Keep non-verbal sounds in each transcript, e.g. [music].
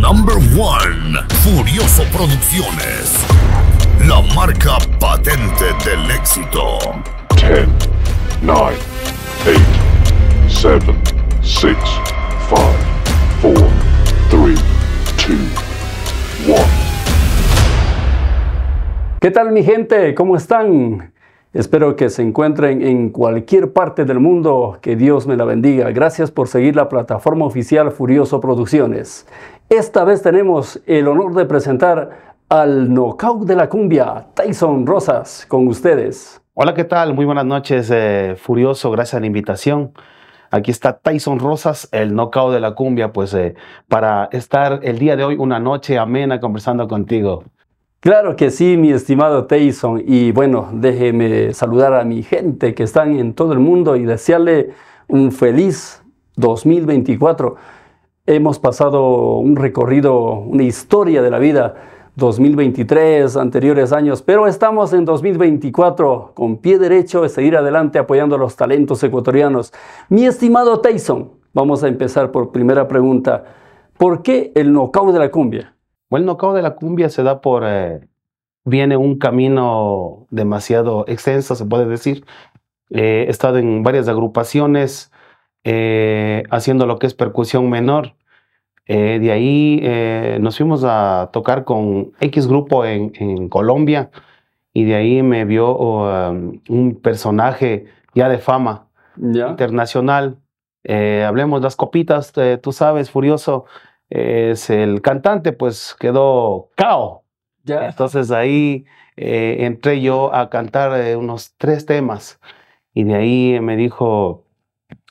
number one. Furioso Producciones. La marca patente del éxito. 10, 9, 8, 7, 6, 5, 4, 3, 2, 1. ¿Qué tal mi gente? ¿Cómo están? Espero que se encuentren en cualquier parte del mundo. Que Dios me la bendiga. Gracias por seguir la plataforma oficial Furioso Producciones. Esta vez tenemos el honor de presentar al knockout de la cumbia, Tyson Rosas, con ustedes. Hola, ¿qué tal? Muy buenas noches, eh, Furioso, gracias a la invitación. Aquí está Tyson Rosas, el knockout de la cumbia, pues eh, para estar el día de hoy una noche amena conversando contigo. Claro que sí, mi estimado Tyson. Y bueno, déjeme saludar a mi gente que están en todo el mundo y desearle un feliz 2024 Hemos pasado un recorrido, una historia de la vida 2023, anteriores años, pero estamos en 2024 con pie derecho de seguir adelante apoyando a los talentos ecuatorianos. Mi estimado Tyson, vamos a empezar por primera pregunta. ¿Por qué el nocao de la cumbia? El nocao de la cumbia se da por... Eh, viene un camino demasiado extenso, se puede decir. Eh, he estado en varias agrupaciones, eh, haciendo lo que es percusión menor. Eh, de ahí eh, nos fuimos a tocar con X grupo en, Colombia y de ahí me vio um, un personaje ya de fama internacional. hablemos las copitas, tú sabes, Furioso es el cantante, pues quedó cao. ¿Ya? Entonces ahí entré yo a cantar unos tres temas y de ahí me dijo,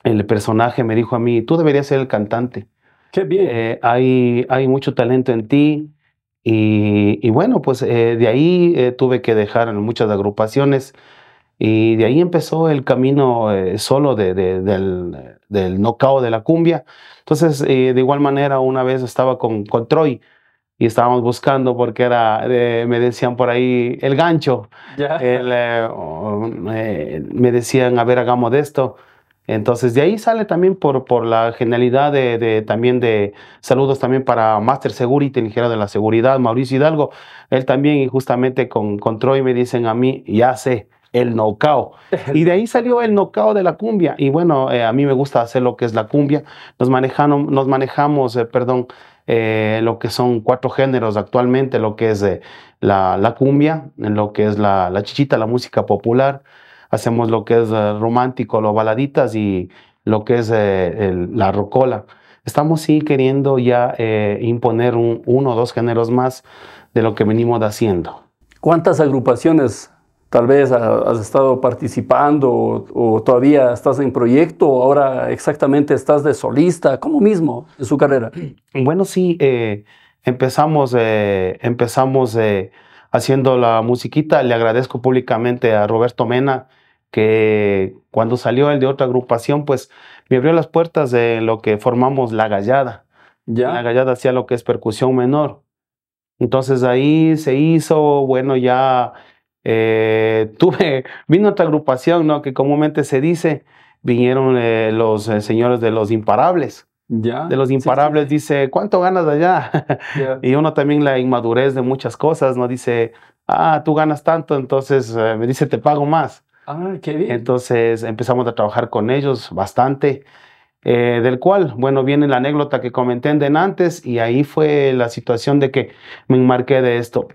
el personaje me dijo a mí, tú deberías ser el cantante. Qué bien. Eh, hay, hay mucho talento en ti. Y, y bueno, pues eh, de ahí eh, tuve que dejar muchas agrupaciones y de ahí empezó el camino solo de, del, del nocao de la cumbia. Entonces, de igual manera, una vez estaba con, con Troy, y estábamos buscando porque era, me decían por ahí, el gancho. me decían, a ver, hagamos de esto. Entonces, de ahí sale también por, por la genialidad de, también de saludos también para Master Security, el ingeniero de la seguridad, Mauricio Hidalgo. Él también, y justamente con, con Troy me dicen a mí, ya sé, el nocao. [laughs] Y de ahí salió el nocao de la cumbia. Y bueno, eh, a mí me gusta hacer lo que es la cumbia. Nos, nos manejamos, eh, perdón, eh, lo que son cuatro géneros actualmente, lo que es la, la, cumbia, lo que es la, la chichita, la música popular, hacemos lo que es eh, romántico, lo baladitas y lo que es eh, la rocola. Estamos sí queriendo ya eh, imponer un, uno o dos géneros más de lo que venimos haciendo. ¿Cuántas agrupaciones tal vez has estado participando o, todavía estás en proyecto, ¿O ahora exactamente estás de solista, ¿cómo mismo en su carrera? [clears throat] Bueno, sí, empezamos, empezamos haciendo la musiquita, le agradezco públicamente a Roberto Mena, que cuando salió el de otra agrupación, pues me abrió las puertas de lo que formamos La Gallada. ¿Ya? La Gallada hacía lo que es percusión menor. Entonces ahí se hizo, bueno, ya eh, [laughs] tuve, vino otra agrupación, ¿no? Que comúnmente se dice, vinieron eh, los eh, señores de los imparables. ¿Ya? De los imparables dice, ¿cuánto ganas allá? [laughs] y uno también la inmadurez de muchas cosas, ¿no? Dice, ah, tú ganas tanto, entonces me dice, te pago más. Ah, Entonces empezamos a trabajar con ellos bastante, eh, del cual, bueno, viene la anécdota que comenté antes y ahí fue la situación de que me enmarqué de esto.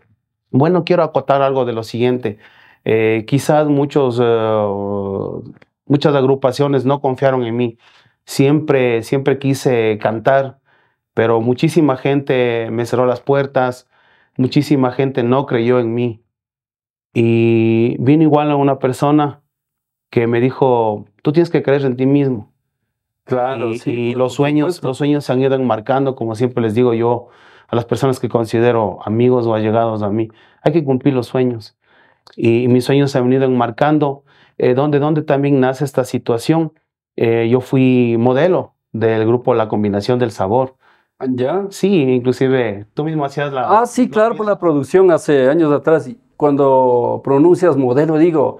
Bueno, quiero acotar algo de lo siguiente. Eh, quizás muchos, uh, muchas agrupaciones no confiaron en mí. Siempre, siempre quise cantar, pero muchísima gente me cerró las puertas, muchísima gente no creyó en mí. Y vino igual a una persona que me dijo, tú tienes que creer en ti mismo. Claro, sí. Y los sueños, los sueños se han ido enmarcando, como siempre les digo yo a las personas que considero amigos o allegados a mí. Hay que cumplir los sueños. Y, mis sueños se han ido enmarcando. Eh, donde, también nace esta situación? Eh, yo fui modelo del grupo La Combinación del Sabor. Ah, ¿Ya? Sí, inclusive tú mismo hacías la... Ah, sí, claro, por la producción hace años atrás. Y cuando pronuncias modelo, digo,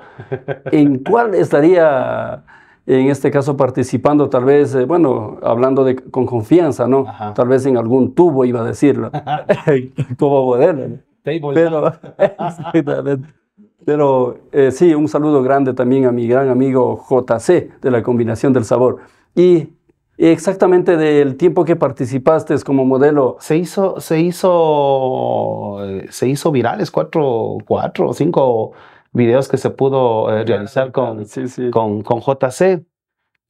¿en cuál estaría en este caso participando tal vez, eh, bueno, hablando de, con confianza, ¿no? Tal vez en algún tubo iba a decirlo, como [laughs] [laughs] modelo. Pero, [laughs] Pero eh, sí, un saludo grande también a mi gran amigo JC de la combinación del sabor. Y Exactamente del tiempo que participaste como modelo. Se hizo, se hizo, se hizo virales cuatro, cuatro o cinco videos que se pudo eh, realizar con, Con, con, JC.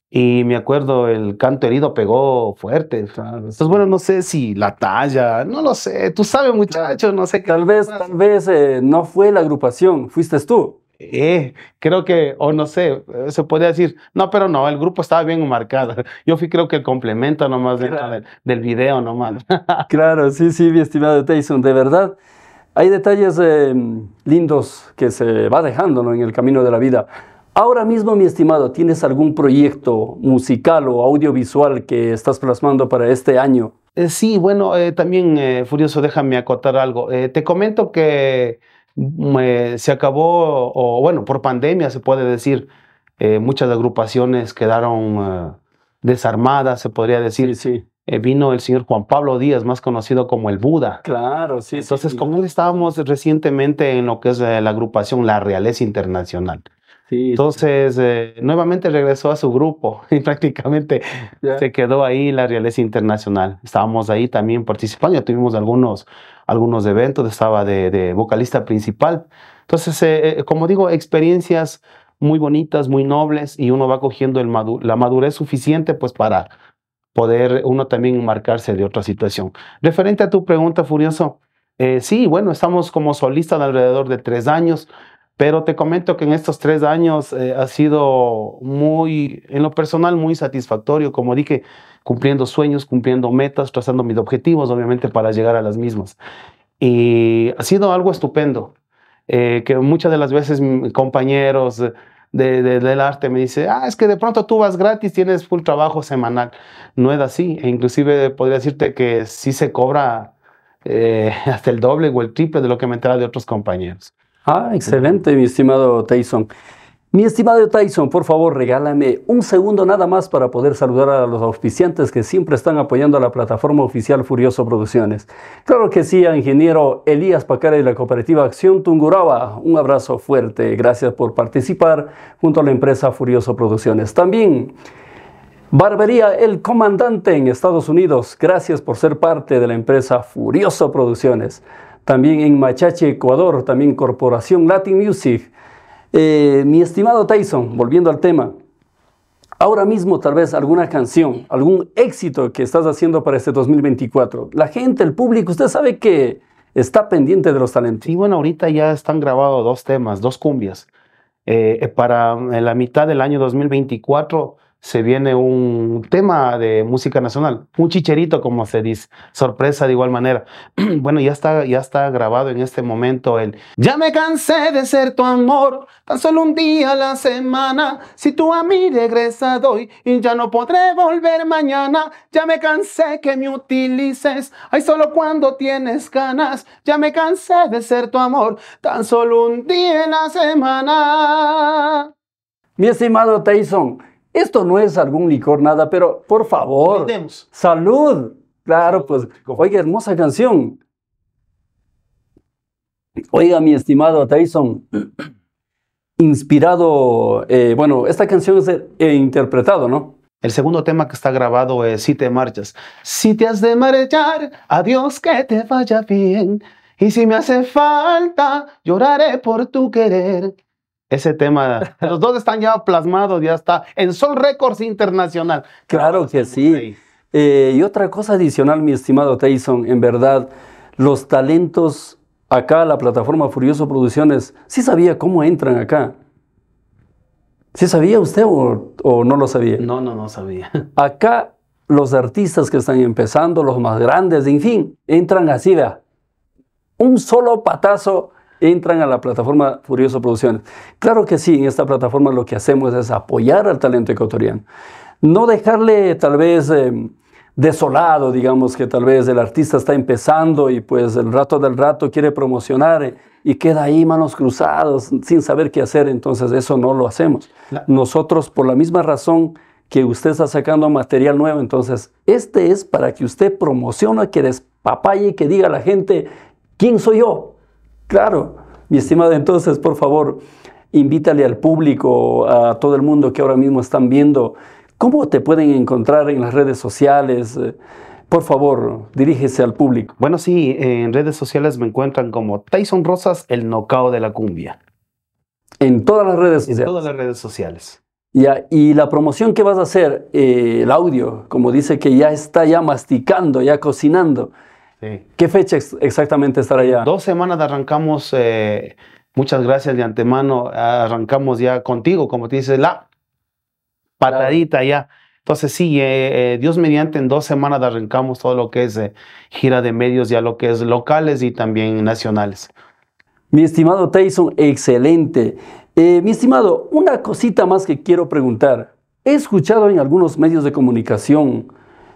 Y me acuerdo, el canto herido pegó fuerte. Entonces, bueno, no sé si la talla, no lo sé. Tú sabes, muchachos, no sé qué. Tal vez, tal vez eh, no fue la agrupación, fuiste tú eh, creo que, o no sé, eh, se podría decir, no, pero no, el grupo estaba bien marcado. [laughs] Yo fui creo que el complemento nomás del, del, video nomás. [laughs] claro, sí, sí, mi estimado Tyson, de verdad. Hay detalles eh, lindos que se va dejando en el camino de la vida. Ahora mismo, mi estimado, ¿tienes algún proyecto musical o audiovisual que estás plasmando para este año? Eh, sí, bueno, también, Furioso, déjame acotar algo. te comento que eh, se acabó, o bueno, por pandemia se puede decir, eh, muchas agrupaciones quedaron eh, desarmadas, se podría decir. vino el señor Juan Pablo Díaz, más conocido como el Buda. Claro, sí. Entonces, como estábamos recientemente en lo que es la agrupación La Realeza Internacional. Entonces, eh, nuevamente regresó a su grupo [laughs] y prácticamente se quedó ahí la realeza internacional. Estábamos ahí también participando, ya tuvimos algunos, algunos eventos, estaba de, vocalista principal. Entonces, eh, eh, como digo, experiencias muy bonitas, muy nobles y uno va cogiendo la madurez suficiente pues para poder uno también marcarse de otra situación. Referente a tu pregunta, Furioso, sí, bueno, estamos como solistas alrededor de tres años. Pero te comento que en estos tres años eh, ha sido muy, en lo personal, muy satisfactorio, como dije, cumpliendo sueños, cumpliendo metas, trazando mis objetivos, obviamente, para llegar a las mismas. Y ha sido algo estupendo, eh, que muchas de las veces compañeros del arte me dicen, ah, es que de pronto tú vas gratis, tienes full trabajo semanal. No es así, e inclusive podría decirte que sí se cobra eh, [laughs] hasta el doble o el triple de lo que me entera de otros compañeros. Ah, excelente, mi estimado Tyson. Mi estimado Tyson, por favor, regálame un segundo nada más para poder saludar a los auspiciantes que siempre están apoyando a la plataforma oficial Furioso Producciones. Claro que sí, a ingeniero Elías Pacara y la cooperativa Acción Tunguraba. Un abrazo fuerte. Gracias por participar junto a la empresa Furioso Producciones. También Barbería El Comandante en Estados Unidos, gracias por ser parte de la empresa Furioso Producciones también en Machache, Ecuador, también Corporación Latin Music. Eh, mi estimado Tyson, volviendo al tema, ahora mismo tal vez alguna canción, algún éxito que estás haciendo para este 2024. La gente, el público, usted sabe que está pendiente de los talentos. Sí, bueno, ahorita ya están grabados dos temas, dos cumbias. Eh, eh, para la mitad del año 2024 se viene un tema de música nacional, un chicherito como se dice, sorpresa de igual manera. [clears throat] bueno, ya está, ya está grabado en este momento el Ya me cansé de ser tu amor, tan solo un día a la semana, si tú a mí regresas hoy y ya no podré volver mañana, ya me cansé que me utilices, ay solo cuando tienes ganas, ya me cansé de ser tu amor, tan solo un día a la semana. Mi estimado Tyson, esto no es algún licor, nada, pero por favor. Salud. Claro, pues. Oiga, hermosa canción. Oiga, mi estimado Tyson, inspirado, eh, bueno, esta canción es eh, interpretado, ¿no? El segundo tema que está grabado es Si te marchas. Si te has de marchar, adiós, que te vaya bien. Y si me hace falta, lloraré por tu querer ese tema. [laughs] Los dos están ya plasmados, ya está, en Sol Records Internacional. Claro que sí. Eh, y otra cosa adicional, mi estimado Tyson, en verdad, los talentos acá, la plataforma Furioso Producciones, sí sabía cómo entran acá. ¿Sí sabía usted o, no lo sabía? No, no, no sabía. [laughs] Acá los artistas que están empezando, los más grandes, en fin, entran así, vea. Un solo patazo entran a la plataforma Furioso Producciones. Claro que sí, en esta plataforma lo que hacemos es apoyar al talento ecuatoriano. No dejarle tal vez eh, desolado, digamos que tal vez el artista está empezando y pues el rato del rato quiere promocionar eh, y queda ahí manos cruzadas sin saber qué hacer, entonces eso no lo hacemos. Nosotros por la misma razón que usted está sacando material nuevo, entonces este es para que usted promocione, que despapalle, que diga a la gente, ¿quién soy yo? Claro, mi estimado, entonces, por favor, invítale al público, a todo el mundo que ahora mismo están viendo, ¿cómo te pueden encontrar en las redes sociales? Eh, por favor, dirígese al público. Bueno, sí, en redes sociales me encuentran como Tyson Rosas, el nocao de la cumbia. En todas las redes sociales. En todas las redes sociales. y la promoción que vas a hacer, eh, el audio, como dice que ya está ya masticando, ya cocinando. ¿Qué fecha exactamente estará allá? Dos semanas arrancamos, eh, muchas gracias de antemano, arrancamos ya contigo, como te dices, la patadita ya. Entonces sí, eh, eh, Dios mediante en dos semanas arrancamos todo lo que es gira de medios, ya lo que es locales y también nacionales. Mi estimado Tyson, excelente. mi estimado, una cosita más que quiero preguntar. He escuchado en algunos medios de comunicación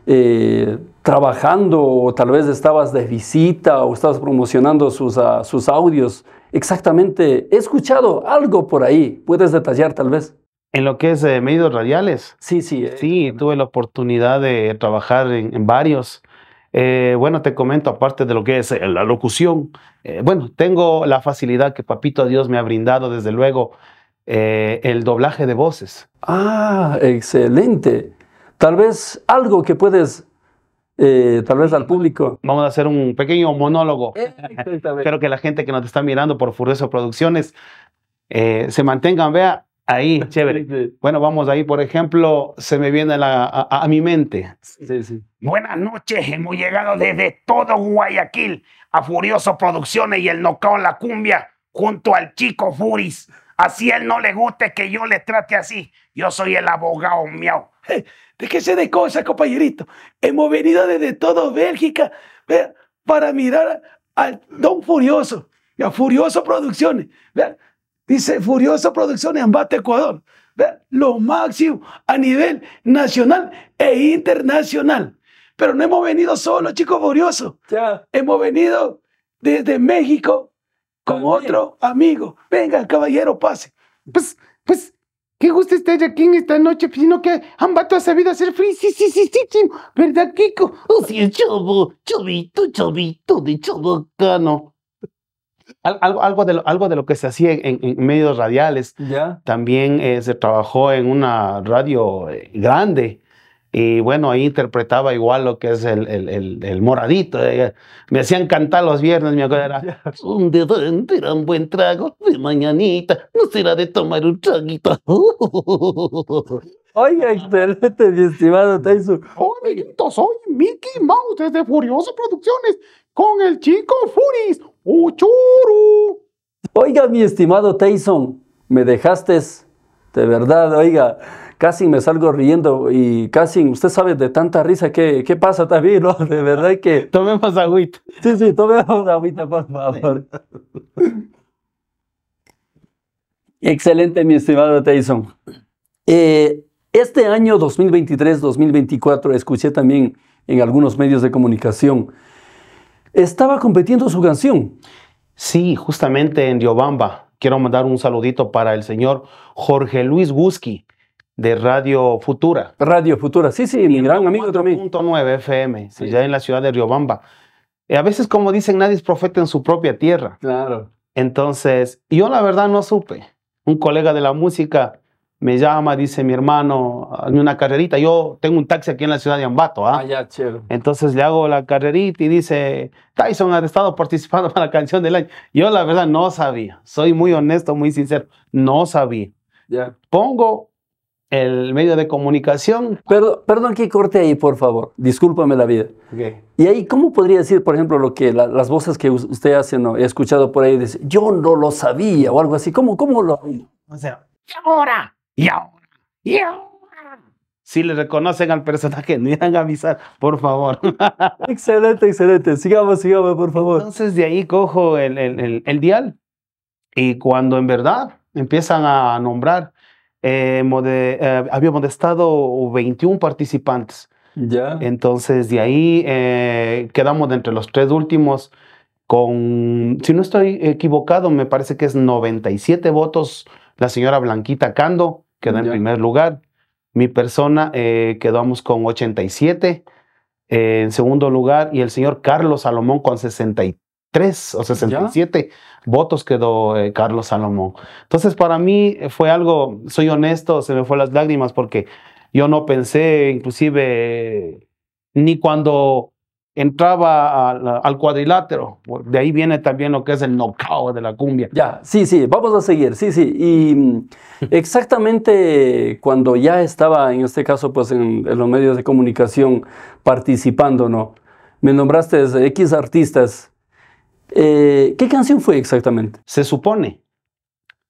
eh, trabajando o tal vez estabas de visita o estabas promocionando sus, ah, sus audios. Exactamente, he escuchado algo por ahí. ¿Puedes detallar tal vez? En lo que es eh, medios radiales. Sí, sí. Eh, sí, tuve la oportunidad de trabajar en, varios. Eh, bueno, te comento, aparte de lo que es la locución, bueno, tengo la facilidad que Papito Dios me ha brindado, desde luego, el doblaje de voces. Ah, excelente. Tal vez algo que puedes eh, tal vez al público. Vamos a hacer un pequeño monólogo. [laughs] Espero que la gente que nos está mirando por Furioso Producciones eh, se mantengan, vea, ahí, [laughs] chévere. Bueno, vamos ahí, por ejemplo, se me viene a, mi mente. Buenas noches, hemos llegado desde todo Guayaquil a Furioso Producciones y el Nocao La Cumbia junto al Chico Furis Así a él no le guste que yo le trate así. Yo soy el abogado miau. qué sé de cosas, compañerito. Hemos venido desde todo Bélgica para mirar al Don Furioso, a Furioso Producciones. ¿ver? Dice Furioso Producciones, Ambate, Ecuador. ¿ver? Lo máximo a nivel nacional e internacional. Pero no hemos venido solo, chicos Ya. Hemos venido desde México, con otro amigo. Venga, caballero, pase. Pues, pues, qué gusto estar aquí en esta noche, sino que Ambato ha sabido hacer free. Sí, sí, sí, sí, sí. ¿Verdad, Kiko? Oh, sí, chavo, chavito, chavito, de chavocano. algo, algo, de lo, algo de lo que se hacía en, medios radiales. ¿Ya? También eh, se trabajó en una radio eh, grande y bueno, ahí interpretaba igual lo que es el, el, el, moradito. Eh, me hacían cantar los viernes, me acuerdo, era [laughs] un dedo buen trago de mañanita, no será de tomar un traguito. [laughs] Oiga, [laughs] excelente, mi estimado Tyson. Hola, soy Mickey Mouse desde Furioso Producciones con el chico Furis Uchuru. Oiga, mi estimado Tyson, me dejaste de verdad, oiga casi me salgo riendo y casi, usted sabe, de tanta risa que, qué pasa también, [laughs] ¿no? De verdad que... Tomemos agüita. Sí, sí, tomemos agüita, por favor. [laughs] Excelente, mi estimado Tyson. Eh, este año 2023-2024 escuché también en algunos medios de comunicación, estaba compitiendo su canción. Sí, justamente en Diobamba. Quiero mandar un saludito para el señor Jorge Luis Busqui de Radio Futura. Radio Futura, sí, sí, mi gran amigo también. 9 FM, ya en la ciudad de Riobamba. Eh, a veces, como dicen, nadie es profeta en su propia tierra. Claro. Entonces, yo la verdad no supe. Un colega de la música me llama, dice mi hermano, en una carrerita. Yo tengo un taxi aquí en la ciudad de Ambato. ¿ah? ah ya, chévere. Entonces le hago la carrerita y dice, Tyson ha estado participando [laughs] para la canción del año. Yo la verdad no sabía. Soy muy honesto, muy sincero. No sabía. Ya. Pongo el medio de comunicación. Perdón, perdón que corte ahí, por favor. Discúlpame la vida. Y ahí, ¿cómo podría decir, por ejemplo, lo que las voces que usted hace, no he escuchado por ahí, dice, yo no lo sabía o algo así? ¿Cómo, cómo lo.? O sea, y ahora, y ahora, y ahora. Si le reconocen al personaje, [laughs] ni a avisar, por favor. [laughs] excelente, excelente. Sigamos, sigamos, por favor. Entonces, de ahí cojo el, el, el dial. Y cuando en verdad empiezan a nombrar eh, eh, habíamos estado 21 participantes. Ya. Entonces, de ahí eh, quedamos entre los tres últimos con, si no estoy equivocado, me parece que es 97 votos la señora Blanquita Cando quedó en primer lugar. Mi persona quedamos con 87 en segundo lugar y el señor Carlos Salomón con 63 tres, o 67 votos quedó eh, Carlos Salomón. Entonces, para mí eh, fue algo, soy honesto, se me fueron las lágrimas porque yo no pensé, inclusive, ni cuando entraba al, cuadrilátero. De ahí viene también lo que es el knockout de la cumbia. Ya, sí, sí, vamos a seguir, sí, sí. Y mm, [laughs] exactamente cuando ya estaba, en este caso, pues en, en los medios de comunicación participando, ¿no? Me nombraste X artistas eh, ¿Qué canción fue exactamente? Se supone.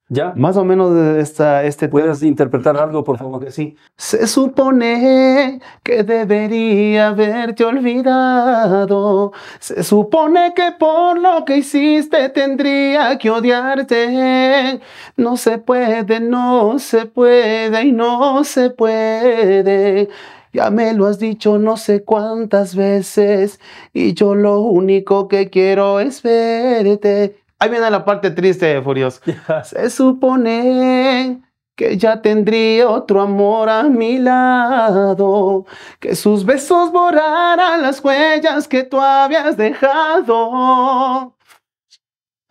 ¿Ya? Más o menos de esta, este... ¿Puedes interpretar algo, por ah, favor? Que sí. Se supone que debería haberte olvidado. Se supone que por lo que hiciste tendría que odiarte. No se puede, no se puede y no se puede. Ya me lo has dicho no sé cuántas veces y yo lo único que quiero es verte. Ahí viene la parte triste, Furios. [laughs] Se supone que ya tendría otro amor a mi lado, que sus besos borraran las huellas que tú habías dejado.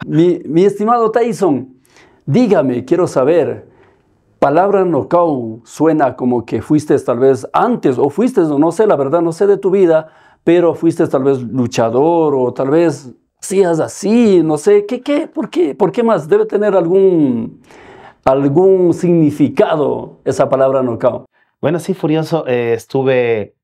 mi estimado Tyson, dígame, quiero saber, palabra nocao suena como que fuiste tal vez antes o fuiste, no sé, la verdad no sé de tu vida, pero fuiste tal vez luchador o tal vez seas así, no sé, ¿qué, qué, por qué, por qué más? Debe tener algún, algún significado esa palabra nocaut. Bueno, sí, Furioso, eh, estuve,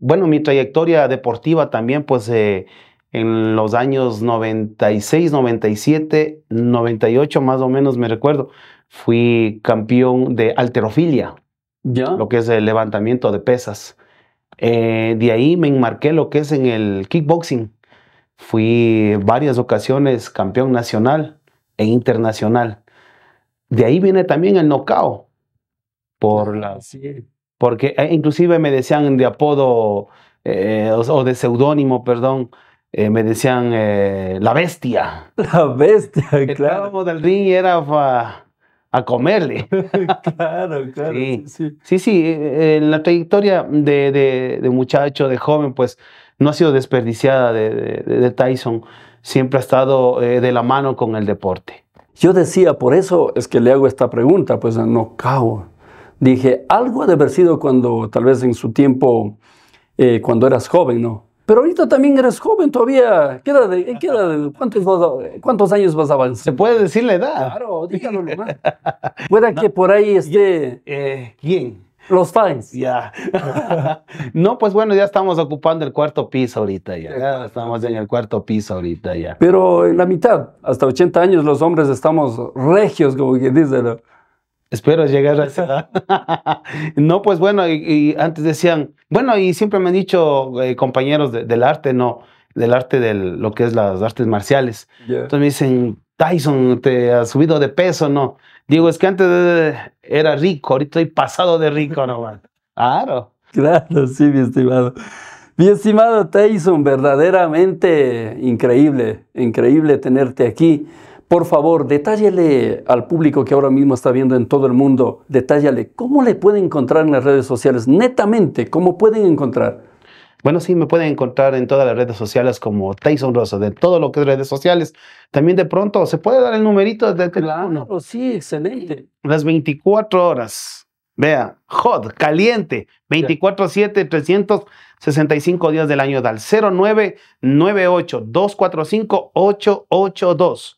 bueno, mi trayectoria deportiva también, pues eh, en los años 96, 97, 98 más o menos me recuerdo fui campeón de alterofilia, lo que es el levantamiento de pesas. Eh, de ahí me enmarqué lo que es en el kickboxing. Fui varias ocasiones campeón nacional e internacional. De ahí viene también el knockout. Por la, Porque eh, inclusive me decían de apodo eh, o, de seudónimo, perdón, me decían la bestia. [laughs] La bestia, [laughs] claro. Estábamos del ring era a comerle. [laughs] claro, claro. Sí, sí, sí. Eh, eh, la trayectoria de, muchacho, de joven, pues no ha sido desperdiciada de, Tyson. Siempre ha estado eh, de la mano con el deporte. Yo decía, por eso es que le hago esta pregunta, pues no cago. Dije, algo ha de haber sido cuando, tal vez en su tiempo, cuando eras joven, ¿no? Pero ahorita también eres joven todavía. ¿cuántos, años vas a avanzar? Se puede decir la edad. Claro, dígalo nomás. [laughs] que por ahí esté. Eh, ¿Quién? Los fans. Ya. [laughs] no, pues bueno, ya estamos ocupando el cuarto piso ahorita ya. ya. Estamos en el cuarto piso ahorita ya. Pero en la mitad, hasta 80 años, los hombres estamos regios, como quien dice. Espero llegar a esa [laughs] no, pues bueno, y, antes decían, bueno, y siempre me han dicho eh, compañeros del arte, no, del arte de lo que es las artes marciales. Entonces me dicen, Tyson, te has subido de peso, ¿no? Digo, es que antes eh, era rico, ahorita he pasado de rico, ¿no? Man? [laughs] Claro. Claro, sí, mi estimado. Mi estimado Tyson, verdaderamente increíble, increíble tenerte aquí. Por favor, detállele al público que ahora mismo está viendo en todo el mundo, detállale cómo le pueden encontrar en las redes sociales, netamente, cómo pueden encontrar. Bueno, sí, me pueden encontrar en todas las redes sociales como Tyson Rosa, de todo lo que es redes sociales. También de pronto, ¿se puede dar el numerito del teléfono? Este claro, sí, excelente. Las 24 horas. Vea, hot, caliente, 24-7, 365 días del año, dal 0998-245-882.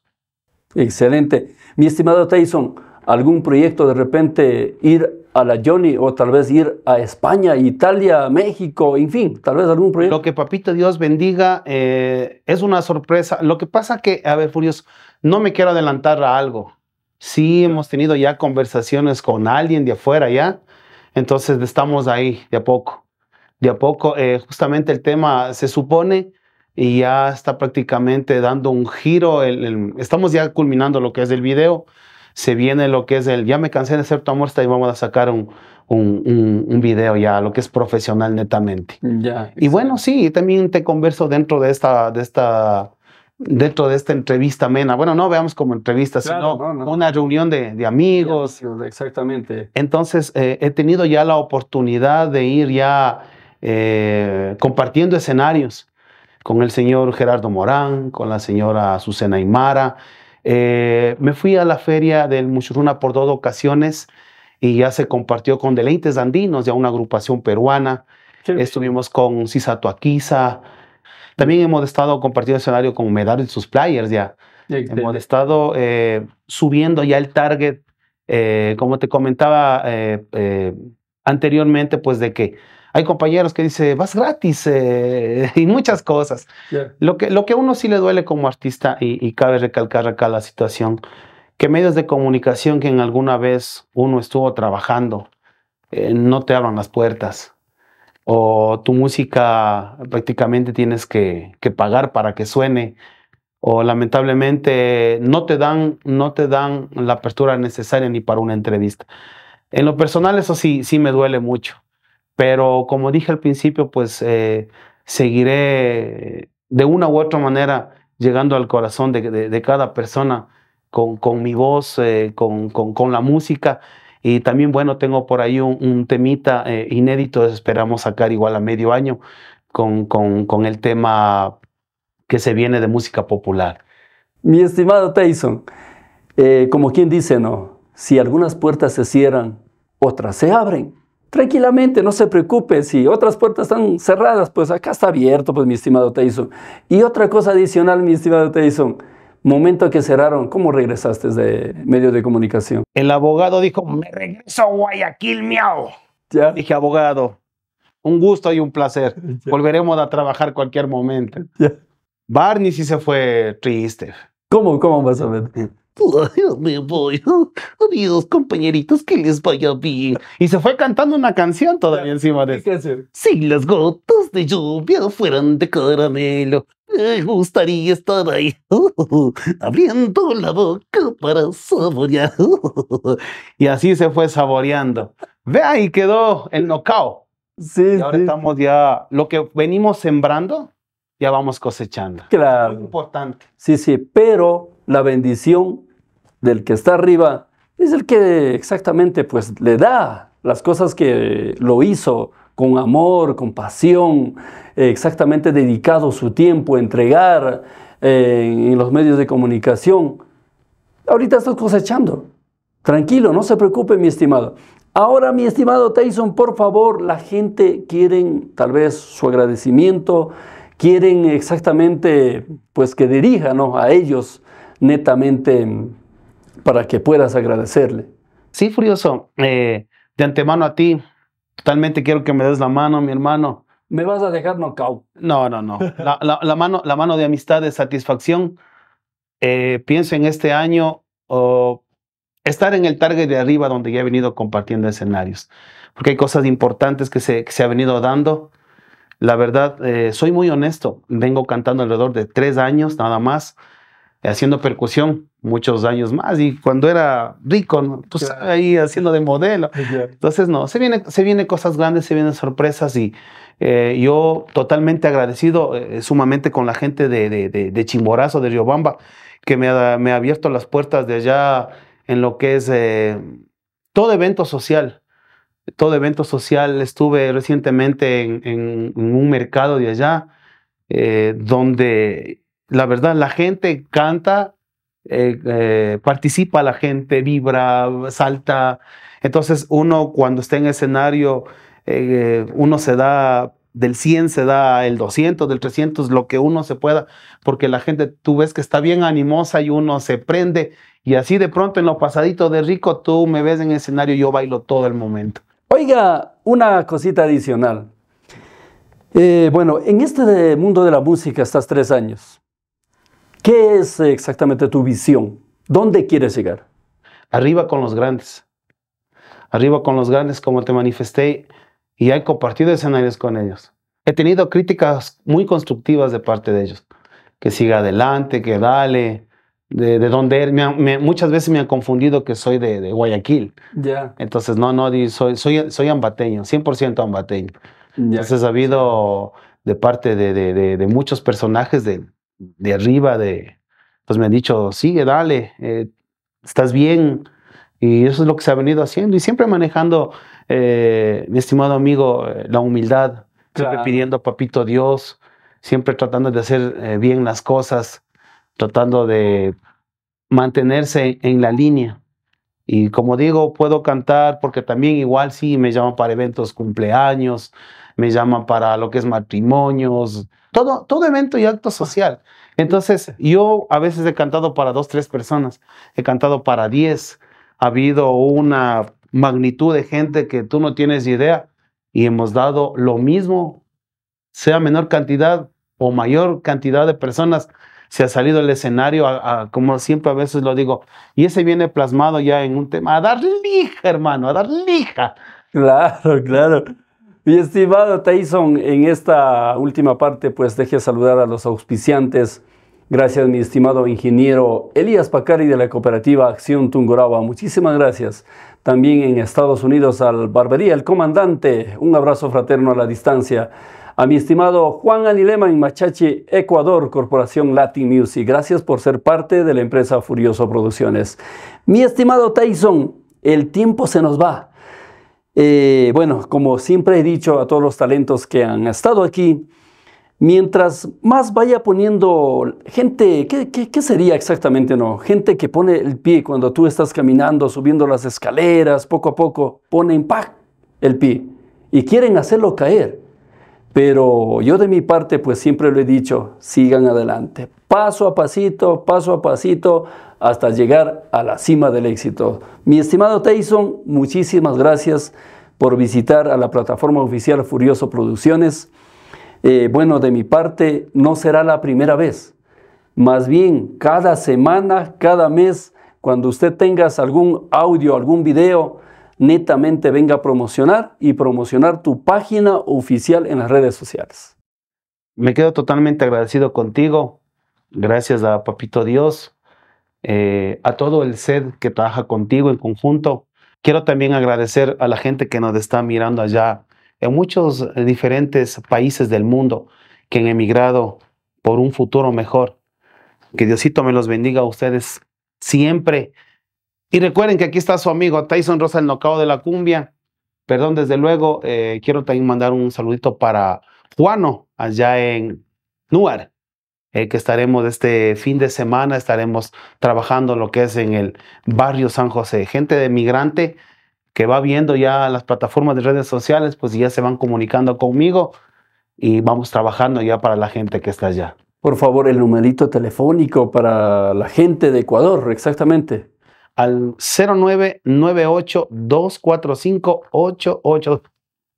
Excelente. Mi estimado Tyson, ¿algún proyecto de repente ir a la Johnny o tal vez ir a España, Italia, México, en fin, tal vez algún proyecto? Lo que Papito Dios bendiga eh, es una sorpresa. Lo que pasa que, a ver, Furios, no me quiero adelantar a algo. Sí, hemos tenido ya conversaciones con alguien de afuera ya. Entonces estamos ahí de a poco. De a poco, eh, justamente el tema se supone y ya está prácticamente dando un giro. estamos ya culminando lo que es el video. Se viene lo que es el ya me cansé de hacer tu amor, está ahí vamos a sacar un, un, video ya, lo que es profesional netamente. y bueno, sí, también te converso dentro de esta, de esta, dentro de esta entrevista amena. Bueno, no veamos como entrevista, sino una reunión de, amigos. Exactamente. Entonces, eh, he tenido ya la oportunidad de ir ya eh, compartiendo escenarios con el señor Gerardo Morán, con la señora Azucena Aymara. Eh, me fui a la feria del Muchuruna por dos ocasiones y ya se compartió con deleites Andinos, ya una agrupación peruana. Estuvimos con Cisa También hemos estado compartiendo escenario con Medal y sus players ya. hemos estado eh, subiendo ya el target, eh, como te comentaba anteriormente, pues de que hay compañeros que dicen, vas gratis eh, [laughs] y muchas cosas. Lo, que, lo que a uno sí le duele como artista, y, cabe recalcar acá la situación, que medios de comunicación que en alguna vez uno estuvo trabajando eh, no te abran las puertas o tu música prácticamente tienes que, que, pagar para que suene o lamentablemente no te dan no te dan la apertura necesaria ni para una entrevista en lo personal eso sí sí me duele mucho pero como dije al principio, pues eh, seguiré de una u otra manera llegando al corazón de, cada persona con, mi voz, eh, con, la música. Y también, bueno, tengo por ahí un, temita eh, inédito, esperamos sacar igual a medio año con, el tema que se viene de música popular. Mi estimado Tyson, como quien dice, no, si algunas puertas se cierran, otras se abren tranquilamente, no se preocupe, si otras puertas están cerradas, pues acá está abierto, pues mi estimado Tyson. Y otra cosa adicional, mi estimado Tyson, momento que cerraron, ¿cómo regresaste de medio de comunicación? El abogado dijo, me regreso a Guayaquil, miau. ¿Ya? Dije, abogado, un gusto y un placer. Volveremos a trabajar cualquier momento. Barney sí se fue triste. ¿Cómo? ¿Cómo vas a ver? Eh, [laughs] me voy. Adiós, compañeritos, que les vaya bien. Y se fue cantando una canción todavía encima de eso. Si las gotas de lluvia fueran de caramelo, me gustaría estar ahí, [laughs] abriendo la boca para saborear. [laughs] Y así se fue saboreando. Ve ahí quedó el nocao Sí, ahora estamos ya, lo que venimos sembrando, ya vamos cosechando. Claro. importante. Sí, sí, pero la bendición del que está arriba es el que exactamente pues le da las cosas que lo hizo con amor, con pasión, exactamente dedicado su tiempo a entregar eh, en los medios de comunicación. Ahorita estás cosechando. Tranquilo, no se preocupe, mi estimado. Ahora, mi estimado Tyson, por favor, la gente quiere tal vez su agradecimiento, quieren exactamente pues que dirija a ellos netamente para que puedas agradecerle. Sí, Furioso, eh, de antemano a ti, totalmente quiero que me des la mano, mi hermano. ¿Me vas a dejar knockout? No, no, no. La, mano, la mano de amistad, de satisfacción. Eh, pienso en este año estar en el target de arriba donde ya he venido compartiendo escenarios, porque hay cosas importantes que se, que se ha venido dando. La verdad, eh, soy muy honesto, vengo cantando alrededor de tres años nada más haciendo percusión muchos años más y cuando era rico, ¿no? tú pues, ahí haciendo de modelo. Entonces, no, se, viene, se vienen cosas grandes, se vienen sorpresas y eh, yo totalmente agradecido eh, sumamente con la gente de, de, Chimborazo, de Riobamba, que me ha, abierto las puertas de allá en lo que es eh, todo evento social. Todo evento social, estuve recientemente en un mercado de allá donde la verdad, la gente canta, eh, eh, participa la gente, vibra, salta. Entonces uno cuando está en escenario, eh, uno se da, del 100 se da el 200, del 300, lo que uno se pueda, porque la gente, tú ves que está bien animosa y uno se prende. Y así de pronto en lo pasadito de rico, tú me ves en escenario, yo bailo todo el momento. Oiga, una cosita adicional. bueno, en este mundo de la música estás tres años. ¿Qué es exactamente tu visión? ¿Dónde quieres llegar? Arriba con los grandes. Arriba con los grandes, como te manifesté, y he compartido escenarios con ellos. He tenido críticas muy constructivas de parte de ellos. Que siga adelante, que dale, de, de muchas veces me han confundido que soy de, Guayaquil. Ya. Entonces, no, no, soy, soy, soy ambateño, 100% ambateño. ya Entonces, ha habido de parte de, de muchos personajes de, de arriba, de, pues me han dicho, sigue, dale, eh, estás bien. Y eso es lo que se ha venido haciendo y siempre manejando, eh, mi estimado amigo, eh, la humildad, siempre pidiendo papito Dios, siempre tratando de hacer bien las cosas, tratando de mantenerse en la línea. Y como digo, puedo cantar porque también igual sí me llaman para eventos, cumpleaños, me llaman para lo que es matrimonios, todo, todo evento y acto social. Entonces, yo a veces he cantado para dos, tres personas, he cantado para diez. Ha habido una magnitud de gente que tú no tienes idea y hemos dado lo mismo, sea menor cantidad o mayor cantidad de personas, se ha salido el escenario, como siempre a veces lo digo, y ese viene plasmado ya en un tema, a dar lija, hermano, a dar lija. Claro, claro. Mi estimado Tyson, en esta última parte, pues deje saludar a los auspiciantes. Gracias, mi estimado ingeniero Elías Pacari de la cooperativa Acción Tungurahua. Muchísimas gracias. También en Estados Unidos al Barbería, el comandante. Un abrazo fraterno a la distancia. A mi estimado Juan Anilema en Machachi, Ecuador, Corporación Latin Music. Gracias por ser parte de la empresa Furioso Producciones. Mi estimado Tyson, el tiempo se nos va. Eh, bueno, como siempre he dicho a todos los talentos que han estado aquí, mientras más vaya poniendo gente, ¿qué, sería exactamente? No, gente que pone el pie cuando tú estás caminando, subiendo las escaleras, poco a poco, ponen ¡pac! el pie y quieren hacerlo caer. Pero yo de mi parte, pues siempre lo he dicho, sigan adelante, paso a pasito, paso a pasito, hasta llegar a la cima del éxito. Mi estimado Tyson, muchísimas gracias por visitar a la plataforma oficial Furioso Producciones. Eh, bueno, de mi parte no será la primera vez. Más bien, cada semana, cada mes, cuando usted tenga algún audio, algún video, netamente venga a promocionar y promocionar tu página oficial en las redes sociales. Me quedo totalmente agradecido contigo. Gracias a Papito Dios eh, a todo el SED que trabaja contigo en conjunto. Quiero también agradecer a la gente que nos está mirando allá en muchos eh, diferentes países del mundo que han emigrado por un futuro mejor. Que Diosito me los bendiga a ustedes siempre. Y recuerden que aquí está su amigo Tyson Rosa, el nocao de la cumbia. Perdón, desde luego, eh, quiero también mandar un saludito para Juano, allá en Nuar, eh, que estaremos este fin de semana, estaremos trabajando lo que es en el barrio San José. Gente de migrante que va viendo ya las plataformas de redes sociales, pues ya se van comunicando conmigo y vamos trabajando ya para la gente que está allá. Por favor, el numerito telefónico para la gente de Ecuador, exactamente. Al 0998 245 88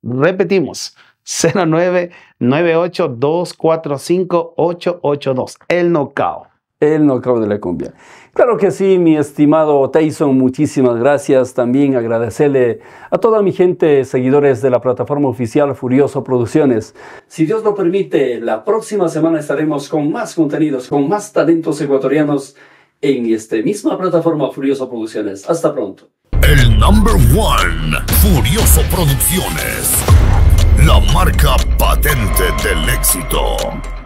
Repetimos, 0998-245-882. El nocao. El nocaut de la cumbia. Claro que sí, mi estimado Tyson, muchísimas gracias. También agradecerle a toda mi gente, seguidores de la plataforma oficial Furioso Producciones. Si Dios lo permite, la próxima semana estaremos con más contenidos, con más talentos ecuatorianos en esta misma plataforma Furioso Producciones. Hasta pronto. El number one, Furioso Producciones la marca patente del éxito.